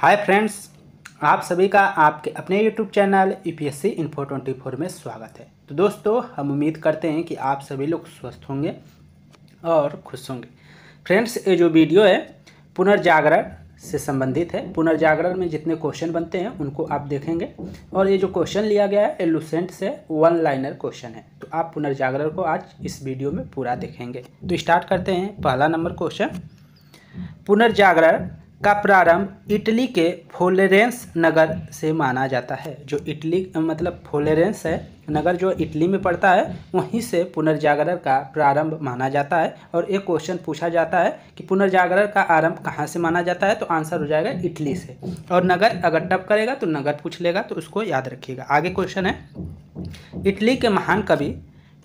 hi friends आप सभी का आपके अपने YouTube channel U P S C info twenty four में स्वागत है तो दोस्तों हम उम्मीद करते हैं कि आप सभी लोग स्वस्थ होंगे और खुश होंगे फ्रेंड्स ये जो वीडियो है पुनर्जागरण से संबंधित है पुनर्जागरण में जितने क्वेश्चन बनते हैं उनको आप देखेंगे और ये जो क्वेश्चन लिया गया है एलुसेंट से वन लाइनर क्वेश्चन है तो आप पुनर्जागरण को आज इस वीडियो में पूरा देखेंगे तो स्टार्ट करते हैं पहला नंबर क्वेश्चन पुनर्जागरण का प्रारंभ इटली के फोलेरेंस नगर से माना जाता है जो इटली मतलब फोलेरेंस है नगर जो इटली में पड़ता है वहीं से पुनर्जागरण का प्रारंभ माना जाता है और एक क्वेश्चन पूछा जाता है कि पुनर्जागरण का आरंभ कहाँ से माना जाता है तो आंसर हो जाएगा इटली से और नगर अगर टप करेगा तो नगर पूछ लेगा तो उसको याद रखिएगा आगे क्वेश्चन है इटली के महान कवि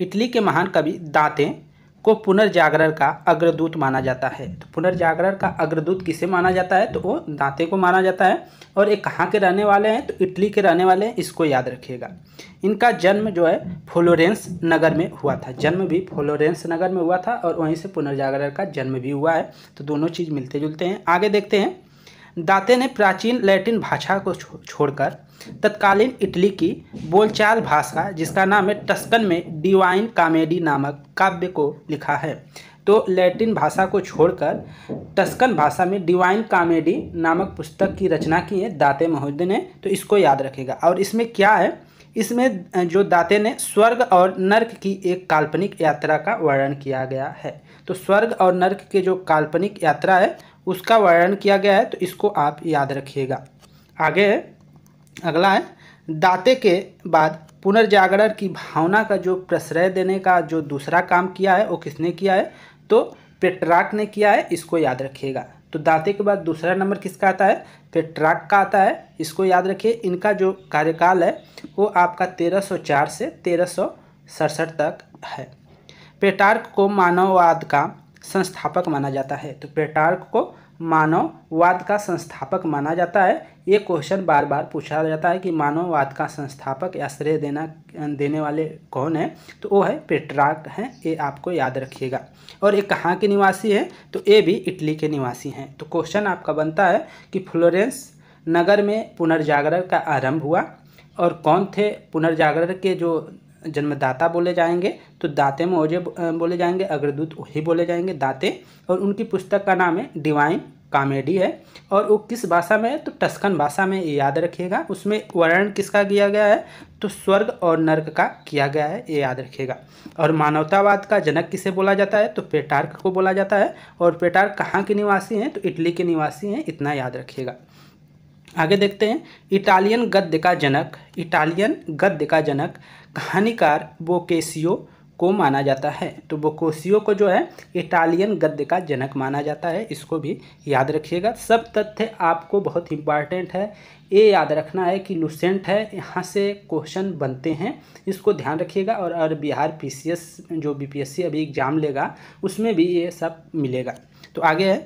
इटली के महान कवि दाते को पुनर्जागरण का अग्रदूत माना जाता है तो पुनर्जागरण का अग्रदूत किसे माना जाता है तो वो दांते को माना जाता है और ये कहाँ के रहने वाले हैं तो इटली के रहने वाले हैं इसको याद रखिएगा इनका जन्म जो है फ्लोरेंस नगर में हुआ था जन्म भी फ्लोरेंस नगर में हुआ था और वहीं से पुनर्जागरण का जन्म भी हुआ है तो दोनों चीज़ मिलते जुलते हैं आगे देखते हैं दाते ने प्राचीन लैटिन भाषा को छोड़कर तत्कालीन इटली की बोलचाल भाषा जिसका नाम है टस्कन में डिवाइन कामेडी नामक काव्य को लिखा है तो लैटिन भाषा को छोड़कर टस्कन भाषा में डिवाइन कामेडी नामक पुस्तक की रचना की है दाते महोदय ने तो इसको याद रखेगा और इसमें क्या है इसमें जो दाते ने स्वर्ग और नर्क की एक काल्पनिक यात्रा का वर्णन किया गया है तो स्वर्ग और नर्क के जो काल्पनिक यात्रा है उसका वर्णन किया गया है तो इसको आप याद रखिएगा आगे अगला है दाते के बाद पुनर्जागरण की भावना का जो प्रश्रय देने का जो दूसरा काम किया है वो किसने किया है तो पेट्राक ने किया है इसको याद रखिएगा तो दाते के बाद दूसरा नंबर किसका आता है पेट्राक का आता है इसको याद रखिए इनका जो कार्यकाल है वो आपका 1304 से तेरह सौ सड़सठ तक है पेटार्क को मानववाद का संस्थापक माना जाता है तो प्लेटार्क को मानववाद का संस्थापक माना जाता है ये क्वेश्चन बार बार पूछा जाता है कि मानववाद का संस्थापक या श्रेय देना देने वाले कौन है तो वो है पेट्रार्क हैं ये आपको याद रखिएगा और ये कहाँ के निवासी हैं तो ये भी इटली के निवासी हैं तो क्वेश्चन आपका बनता है कि फ्लोरेंस नगर में पुनर्जागरण का आरंभ हुआ और कौन थे पुनर्जागरण के जो जन्मदाता बोले जाएंगे तो दाते ओझे बोले जाएंगे अग्रदूत वही बोले जाएंगे दाते और उनकी पुस्तक का नाम है डिवाइन कॉमेडी है और वो किस भाषा में है तो टस्कन भाषा में याद रखिएगा उसमें वर्णन किसका किया गया है तो स्वर्ग और नर्क का किया गया है ये याद रखिएगा और मानवतावाद का जनक किसे बोला जाता है तो पेटार्क को बोला जाता है और पेटार्क कहाँ के निवासी हैं तो इटली के निवासी हैं इतना याद रखिएगा आगे देखते हैं इटालियन गद्य का जनक इटालियन गद्य का जनक कहानीकार बोकेसियो को माना जाता है तो बोकोसियो को जो है इटालियन गद्य का जनक माना जाता है इसको भी याद रखिएगा सब तथ्य आपको बहुत इंपॉर्टेंट है ये याद रखना है कि लुसेंट है यहाँ से क्वेश्चन बनते हैं इसको ध्यान रखिएगा और, और बिहार पीसीएस जो बीपीएससी अभी एग्ज़ाम लेगा उसमें भी ये सब मिलेगा तो आगे है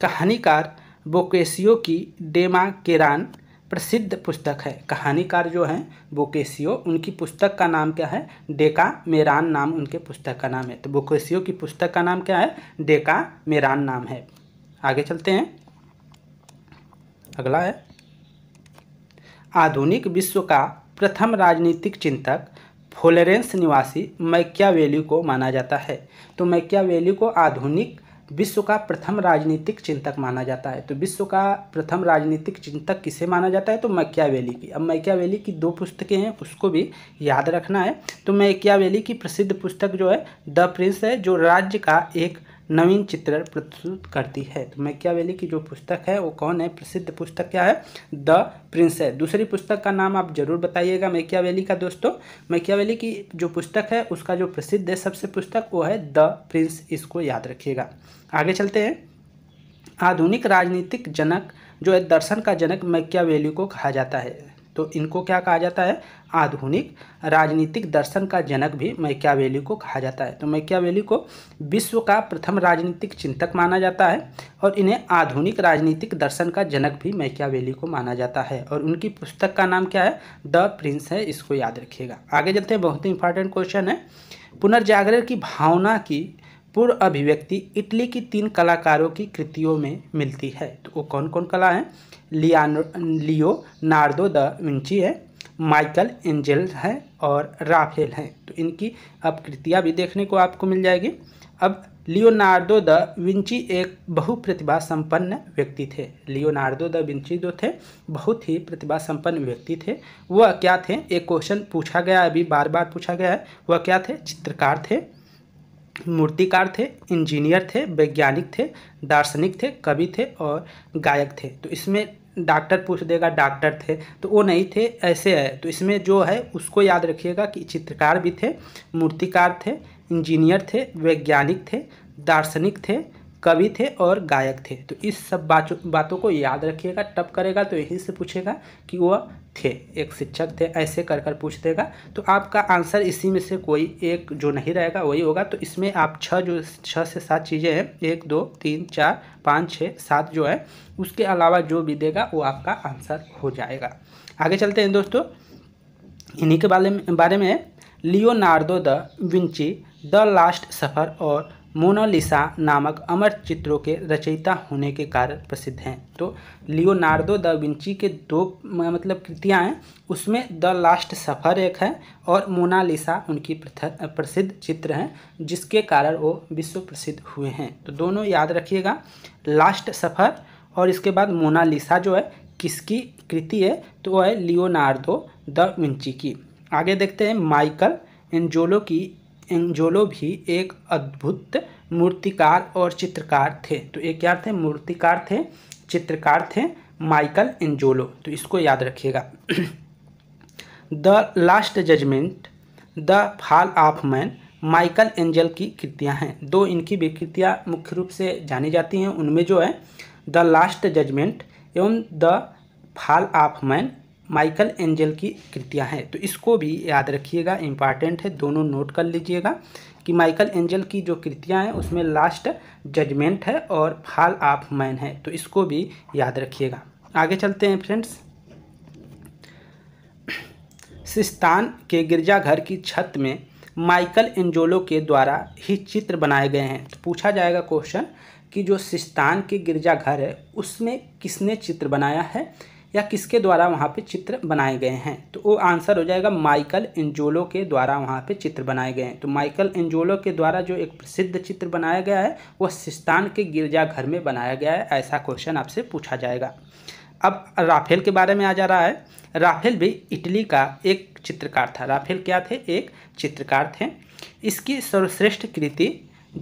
कहानीकार बोकेसियो की डेमा केरान प्रसिद्ध पुस्तक है कहानीकार जो हैं बोकेसियो उनकी पुस्तक का नाम क्या है डेका मेरान नाम उनके पुस्तक का नाम है तो बोकेसियो की पुस्तक का नाम क्या है डेका मेरान नाम है आगे चलते हैं अगला है आधुनिक विश्व का प्रथम राजनीतिक चिंतक फ्लोरेंस निवासी मैक्यावेली को माना जाता है तो मैक्यावेली को आधुनिक विश्व का प्रथम राजनीतिक चिंतक माना जाता है तो विश्व का प्रथम राजनीतिक चिंतक किसे माना जाता है तो मैकियावेली की अब मैकियावेली की दो पुस्तकें हैं उसको भी याद रखना है तो मैकियावेली की प्रसिद्ध पुस्तक जो है द प्रिंस है जो राज्य का एक नवीन चित्र प्रस्तुत करती है तो मैकियावेली की जो पुस्तक है वो कौन है प्रसिद्ध पुस्तक क्या है द प्रिंस है दूसरी पुस्तक का नाम आप जरूर बताइएगा मैकियावेली का दोस्तों मैकियावेली की जो पुस्तक है उसका जो प्रसिद्ध है सबसे पुस्तक वो है द प्रिंस इसको याद रखिएगा आगे चलते हैं आधुनिक राजनीतिक जनक जो है दर्शन का जनक मैकियावेली को कहा जाता है तो इनको क्या कहा जाता है आधुनिक राजनीतिक दर्शन का जनक भी मैक्यावेली को कहा जाता है तो मैक्यावेली को विश्व का प्रथम राजनीतिक चिंतक माना जाता है और इन्हें आधुनिक राजनीतिक दर्शन का जनक भी मैक्यावेली को माना जाता है और उनकी पुस्तक का नाम क्या है द प्रिंस है इसको याद रखिएगा आगे चलते हैं बहुत ही इंपॉर्टेंट क्वेश्चन है पुनर्जागरण की भावना की पूर्व अभिव्यक्ति इटली की तीन कलाकारों की कृतियों में मिलती है तो वो कौन कौन कला है लियो नार्डो द विंची है माइकल एंजल हैं और राफेल हैं तो इनकी अब कृतियाँ भी देखने को आपको मिल जाएगी अब लियोनार्डो द विंची एक बहुप्रतिभा संपन्न व्यक्ति थे लियोनार्डो द विंची जो थे बहुत ही प्रतिभा संपन्न व्यक्ति थे वह क्या थे एक क्वेश्चन पूछा गया अभी बार बार पूछा गया है वह क्या थे चित्रकार थे मूर्तिकार थे इंजीनियर थे वैज्ञानिक थे दार्शनिक थे कवि थे और गायक थे तो इसमें डॉक्टर पूछ देगा डॉक्टर थे तो वो नहीं थे ऐसे है तो इसमें जो है उसको याद रखिएगा कि चित्रकार भी थे मूर्तिकार थे इंजीनियर थे वैज्ञानिक थे दार्शनिक थे कवि थे और गायक थे तो इस सब बातों बातों को याद रखिएगा टप करेगा तो यहीं से पूछेगा कि वह थे एक शिक्षक थे ऐसे कर कर पूछ देगा तो आपका आंसर इसी में से कोई एक जो नहीं रहेगा वही होगा तो इसमें आप छः जो छः से सात चीज़ें हैं एक दो तीन चार पाँच छः सात जो है उसके अलावा जो भी देगा वो आपका आंसर हो जाएगा आगे चलते हैं दोस्तों इन्हीं के बारे में बारे में Leonardo da Vinci the last supper और मोनालिसा नामक अमर चित्रों के रचयिता होने के कारण प्रसिद्ध हैं तो लियोनार्डो द विंची के दो मतलब कृतियाँ हैं उसमें द लास्ट सफ़र एक है और मोनालिसा उनकी प्रसिद्ध चित्र हैं जिसके कारण वो विश्व प्रसिद्ध हुए हैं तो दोनों याद रखिएगा लास्ट सफ़र और इसके बाद मोनालिसा जो है किसकी कृति है तो वह है लियोनार्डो द विंची की आगे देखते हैं माइकल एंजोलो की एंजोलो भी एक अद्भुत मूर्तिकार और चित्रकार थे तो ये क्या थे मूर्तिकार थे चित्रकार थे माइकल एंजोलो तो इसको याद रखिएगा the last judgement the fall of man Michelangelo की कृतियाँ हैं दो इनकी भी कृतियाँ मुख्य रूप से जानी जाती हैं उनमें जो है द लास्ट जजमेंट एवं the fall of man Michelangelo की कृतियां हैं तो इसको भी याद रखिएगा इम्पॉर्टेंट है दोनों नोट कर लीजिएगा कि माइकल एंजल की जो कृतियां हैं उसमें लास्ट जजमेंट है और फॉल ऑफ मैन है तो इसको भी याद रखिएगा आगे चलते हैं फ्रेंड्स सिस्तान के गिरजाघर की छत में माइकल एंजोलो के द्वारा ही चित्र बनाए गए हैं तो पूछा जाएगा क्वेश्चन कि जो सिस्तान के गिरजाघर है उसमें किसने चित्र बनाया है या किसके द्वारा वहाँ पे चित्र बनाए गए हैं तो वो आंसर हो जाएगा माइकल एंजोलो के द्वारा वहाँ पे चित्र बनाए गए हैं तो माइकल एंजोलो के द्वारा जो एक प्रसिद्ध चित्र बनाया गया है वह सिस्तान के गिरजाघर में बनाया गया है ऐसा क्वेश्चन आपसे पूछा जाएगा अब राफेल के बारे में आ जा रहा है राफेल भी इटली का एक चित्रकार था राफेल क्या थे एक चित्रकार थे इसकी सर्वश्रेष्ठ कृति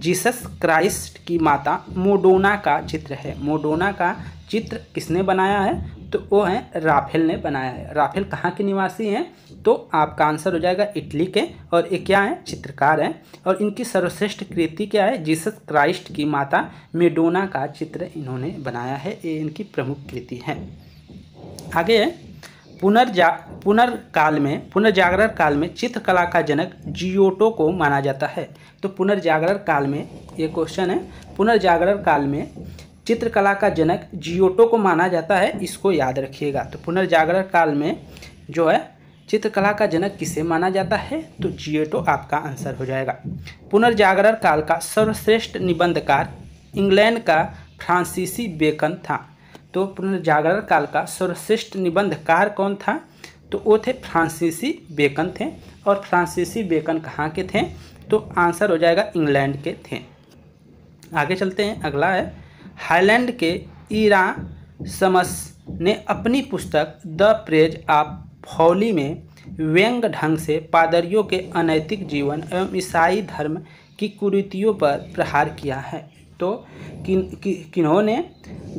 जीसस क्राइस्ट की माता मोडोना का चित्र है मोडोना का चित्र किसने बनाया है तो वो हैं राफेल ने बनाया है राफेल कहाँ के निवासी हैं तो आपका आंसर हो जाएगा इटली के और ये क्या है चित्रकार हैं और इनकी सर्वश्रेष्ठ कृति क्या है जीसस क्राइस्ट की माता मेडोना का चित्र इन्होंने बनाया है ये इनकी प्रमुख कृति है आगे है पुनर्जा पुनर्काल में पुनर्जागरण काल में चित्रकला का जनक जियोटो को माना जाता है तो पुनर्जागरण काल में ये क्वेश्चन है पुनर्जागरण काल में चित्रकला का जनक जियोटो को माना जाता है इसको याद रखिएगा तो पुनर्जागरण काल में जो है चित्रकला का जनक किसे माना जाता है तो जियोटो आपका आंसर हो जाएगा पुनर्जागरण काल का सर्वश्रेष्ठ निबंधकार इंग्लैंड का फ्रांसीसी बेकन था तो पुनर्जागरण काल का सर्वश्रेष्ठ निबंधकार कौन था तो वो थे फ्रांसीसी बेकन थे और फ्रांसीसी बेकन कहाँ के थे तो आंसर हो जाएगा इंग्लैंड के थे आगे चलते हैं अगला है हाईलैंड के इरा समस ने अपनी पुस्तक द प्रेज ऑफ फौली में व्यंग ढंग से पादरियों के अनैतिक जीवन एवं ईसाई धर्म की कुरीतियों पर प्रहार किया है तो किन कि, किन्होंने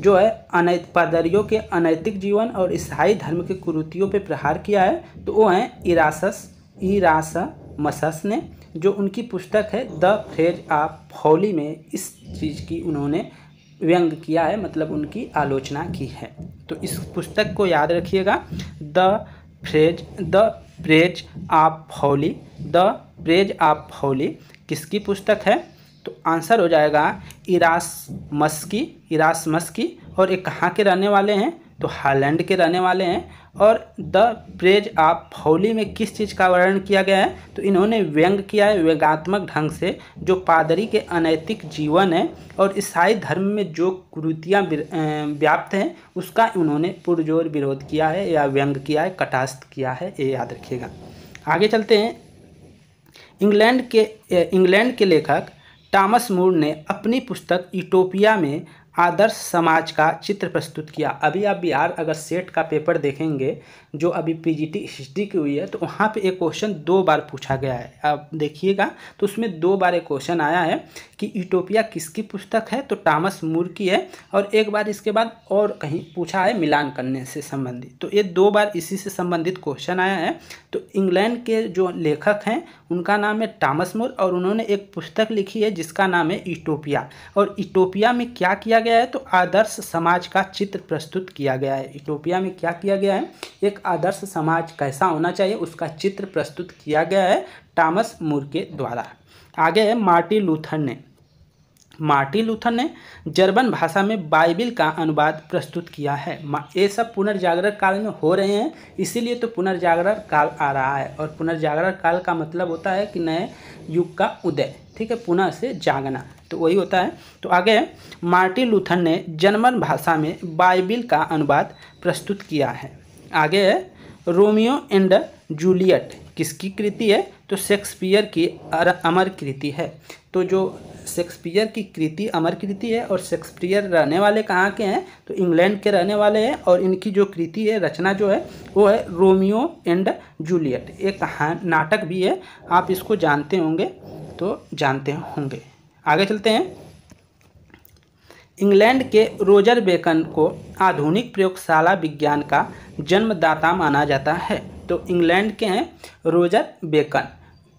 जो है अनैत पादरियों के अनैतिक जीवन और ईसाई धर्म के कुरीतियों पर प्रहार किया है तो वो हैं इरासस इरास मसस ने जो उनकी पुस्तक है द फ्रेज ऑफ फौली में इस चीज़ की उन्होंने व्यंग किया है मतलब उनकी आलोचना की है तो इस पुस्तक को याद रखिएगा द फ्रेज द प्रेज आप फौली द प्रेज आप फौली किसकी पुस्तक है तो आंसर हो जाएगा इरासमस की इरासमस की और ये कहाँ के रहने वाले हैं तो हालैंड के रहने वाले हैं और द प्रेज आप फौली में किस चीज़ का वर्णन किया गया है तो इन्होंने व्यंग किया है व्यंगात्मक ढंग से जो पादरी के अनैतिक जीवन है और ईसाई धर्म में जो कुरुतियाँ व्याप्त हैं उसका उन्होंने पुरजोर विरोध किया है या व्यंग किया है कटास्थ किया है ये याद रखिएगा आगे चलते हैं इंग्लैंड के इंग्लैंड के लेखक टॉमस मूर ने अपनी पुस्तक इटोपिया में आदर्श समाज का चित्र प्रस्तुत किया अभी आप बिहार अगर सेट का पेपर देखेंगे जो अभी पीजीटी हिस्ट्री की हुई है तो वहाँ पे एक क्वेश्चन दो बार पूछा गया है आप देखिएगा तो उसमें दो बार एक क्वेश्चन आया है कि यूटोपिया किसकी पुस्तक है तो टामस मूर की है और एक बार इसके बाद और कहीं पूछा है मिलान करने से संबंधित तो ये दो बार इसी से संबंधित क्वेश्चन आया है तो इंग्लैंड के जो लेखक हैं उनका नाम है टामस मूर और उन्होंने एक पुस्तक लिखी है जिसका नाम है इटोपिया और इटोपिया में क्या किया गया है तो आदर्श समाज का चित्र प्रस्तुत किया गया है इटोपिया में क्या किया गया है एक आदर्श समाज कैसा होना चाहिए उसका चित्र प्रस्तुत किया गया है टॉमस मूर के द्वारा आगे है मार्टी लूथर ने मार्टी लूथर ने जर्मन भाषा में बाइबिल का अनुवाद प्रस्तुत किया है ये सब पुनर्जागरण काल में हो रहे हैं इसीलिए तो पुनर्जागरण काल आ रहा है और पुनर्जागरण काल का मतलब होता है कि नए युग का उदय ठीक है पुनः से जागना तो वही होता है तो आगे मार्टी लूथर ने जर्मन भाषा में बाइबिल का अनुवाद प्रस्तुत किया है आगे है रोमियो एंड जूलियट किसकी कृति है तो शेक्सपियर की अमर कृति है तो जो शेक्सपियर की कृति अमर कृति है और शेक्सपियर रहने वाले कहाँ के हैं तो इंग्लैंड के रहने वाले हैं और इनकी जो कृति है रचना जो है वो है रोमियो एंड जूलियट एक नाटक भी है आप इसको जानते होंगे तो जानते होंगे आगे चलते हैं इंग्लैंड के रोजर बेकन को आधुनिक प्रयोगशाला विज्ञान का जन्मदाता माना जाता है तो इंग्लैंड के हैं रोजर बेकन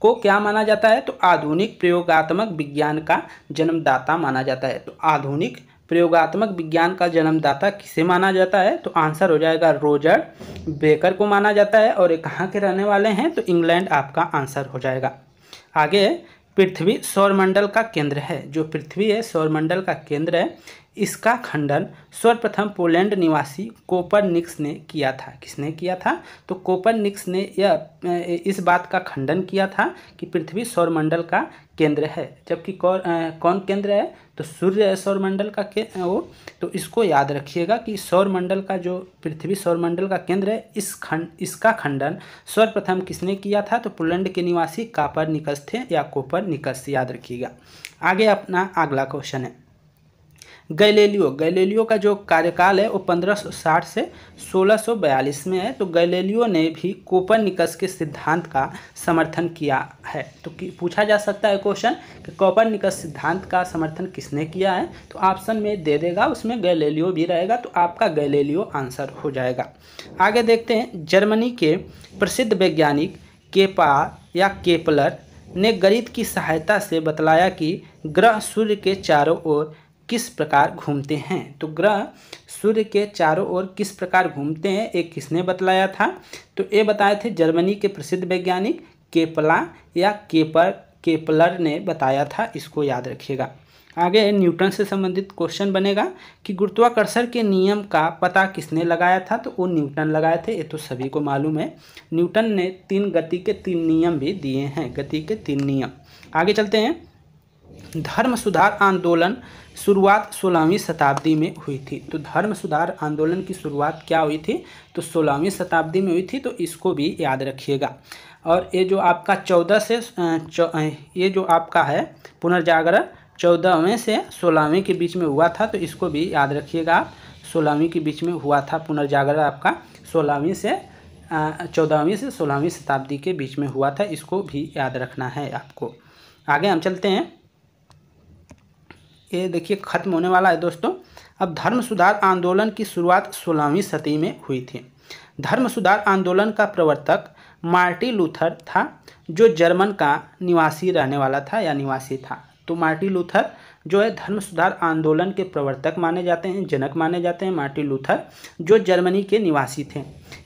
को क्या माना जाता है तो आधुनिक प्रयोगात्मक विज्ञान का जन्मदाता माना जाता है तो आधुनिक प्रयोगात्मक विज्ञान का जन्मदाता किसे माना जाता है तो आंसर हो जाएगा रोजर बेकर को माना जाता है और ये कहाँ के रहने वाले हैं तो इंग्लैंड आपका आंसर हो जाएगा आगे पृथ्वी सौरमंडल का केंद्र है जो पृथ्वी है सौरमंडल का केंद्र है इसका खंडन सर्वप्रथम पोलैंड निवासी कोपर निक्स ने किया था किसने किया था तो कोपर निक्स ने यह इस बात का खंडन किया था कि पृथ्वी सौरमंडल का केंद्र है जबकि कौन कौन केंद्र है तो सूर्य सौरमंडल का के वो तो इसको याद रखिएगा कि सौरमंडल का जो पृथ्वी सौरमंडल का केंद्र है इस खंड इसका खंडन सर्वप्रथम किसने किया था तो पोलैंड के निवासी कापर निकस थे या कोपर निकस याद रखिएगा आगे अपना अगला क्वेश्चन है गैलेलियो गैलेलियो का जो कार्यकाल है वो 1560 से 1642 में है तो गैलेलियो ने भी कोपर निकस के सिद्धांत का समर्थन किया है तो कि पूछा जा सकता है क्वेश्चन कि कोपर निकस सिद्धांत का समर्थन किसने किया है तो ऑप्शन में दे देगा उसमें गैलेलियो भी रहेगा तो आपका गैलेलियो आंसर हो जाएगा आगे देखते हैं जर्मनी के प्रसिद्ध वैज्ञानिक केपा या केपलर ने गणित की सहायता से बतलाया कि ग्रह सूर्य के चारों ओर किस प्रकार घूमते हैं तो ग्रह सूर्य के चारों ओर किस प्रकार घूमते हैं ये किसने बतलाया था तो ये बताए थे जर्मनी के प्रसिद्ध वैज्ञानिक केपला या केपर केपलर ने बताया था इसको याद रखिएगा आगे न्यूटन से संबंधित क्वेश्चन बनेगा कि गुरुत्वाकर्षण के नियम का पता किसने लगाया था तो वो न्यूटन लगाए थे ये तो सभी को मालूम है न्यूटन ने तीन गति के तीन नियम भी दिए हैं गति के तीन नियम आगे चलते हैं धर्म सुधार आंदोलन शुरुआत सोलहवीं शताब्दी में हुई थी तो धर्म सुधार आंदोलन की शुरुआत क्या हुई थी तो सोलहवीं शताब्दी में हुई थी तो इसको भी याद रखिएगा और ये जो आपका चौदह से ये जो आपका है पुनर्जागरण चौदहवें से सोलहवें के बीच में हुआ था तो इसको भी याद रखिएगा आप सोलहवीं के बीच में हुआ था पुनर्जागरण आपका सोलहवीं से चौदहवीं से सोलहवीं शताब्दी के बीच में हुआ था इसको भी याद रखना है आपको आगे हम चलते हैं ये देखिए ख़त्म होने वाला है दोस्तों अब धर्म सुधार आंदोलन की शुरुआत सोलहवीं सदी में हुई थी धर्म सुधार आंदोलन का प्रवर्तक मार्टी लूथर था जो जर्मन का निवासी रहने वाला था या निवासी था तो मार्टी लूथर जो है धर्म सुधार आंदोलन के प्रवर्तक माने जाते हैं जनक माने जाते हैं मार्टिन लूथर जो जर्मनी के निवासी थे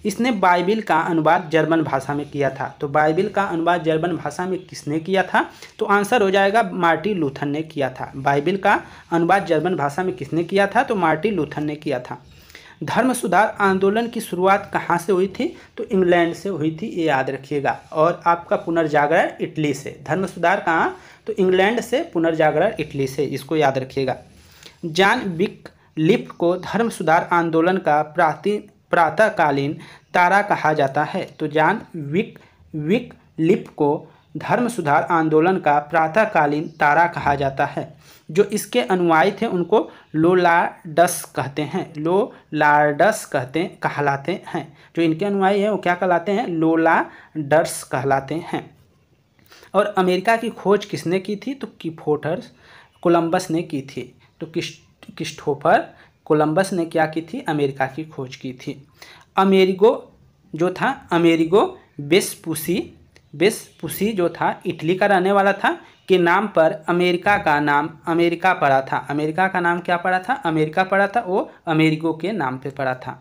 इसने बाइबिल का अनुवाद जर्मन भाषा में किया था तो बाइबिल का अनुवाद जर्मन भाषा में किसने किया था तो आंसर हो जाएगा मार्टिन लूथर ने किया था बाइबिल का अनुवाद जर्मन भाषा में किसने किया था तो मार्टिन लूथर ने किया था धर्म सुधार आंदोलन की शुरुआत कहाँ से हुई थी तो इंग्लैंड से हुई थी ये याद रखिएगा और आपका पुनर्जागरण इटली से धर्म सुधार कहाँ तो इंग्लैंड से पुनर्जागरण इटली से इसको याद रखिएगा जान बिक लिप को धर्म सुधार आंदोलन का प्राति प्रातःकालीन तारा कहा जाता है तो जान विक विक लिप को धर्म सुधार आंदोलन का प्रातःकालीन तारा कहा जाता है जो इसके अनुयायी थे उनको लोलाडस कहते हैं लोलाडस कहते कहलाते हैं जो इनके अनुयायी हैं वो क्या कहलाते हैं लोलाडर्स कहलाते हैं और अमेरिका की खोज किसने की थी तो किफोटर कोलंबस ने की थी तो किस्टोफर कोलंबस ने क्या की थी अमेरिका की खोज की थी अमेरिगो जो था अमेरिगो बेसपुसी बेसपुसी जो था इटली का रहने वाला था के नाम पर अमेरिका का नाम अमेरिका पड़ा था अमेरिका का नाम क्या पड़ा था अमेरिका पड़ा था वो अमेरिको के नाम पे पड़ा था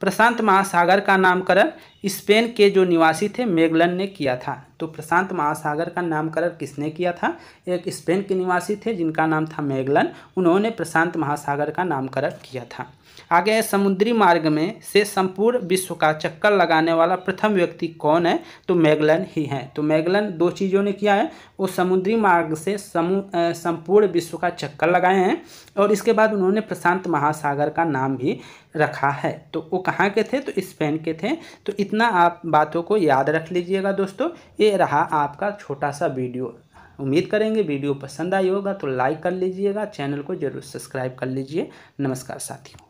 प्रशांत महासागर का नामकरण स्पेन के जो निवासी थे मेगलन ने किया था तो प्रशांत महासागर का नामकरण किसने किया था एक स्पेन के निवासी थे जिनका नाम था मेगलन उन्होंने प्रशांत महासागर का नामकरण किया था आगे है समुद्री मार्ग में से संपूर्ण विश्व का चक्कर लगाने वाला प्रथम व्यक्ति कौन है तो मेगलन ही है तो मेगलन दो चीज़ों ने किया है वो समुद्री मार्ग से संपूर्ण विश्व का चक्कर लगाए हैं और इसके बाद उन्होंने प्रशांत महासागर का नाम भी रखा है तो वो कहाँ के थे तो स्पेन के थे तो इतना आप बातों को याद रख लीजिएगा दोस्तों ये रहा आपका छोटा सा वीडियो उम्मीद करेंगे वीडियो पसंद आई होगा तो लाइक कर लीजिएगा चैनल को जरूर सब्सक्राइब कर लीजिए नमस्कार साथियों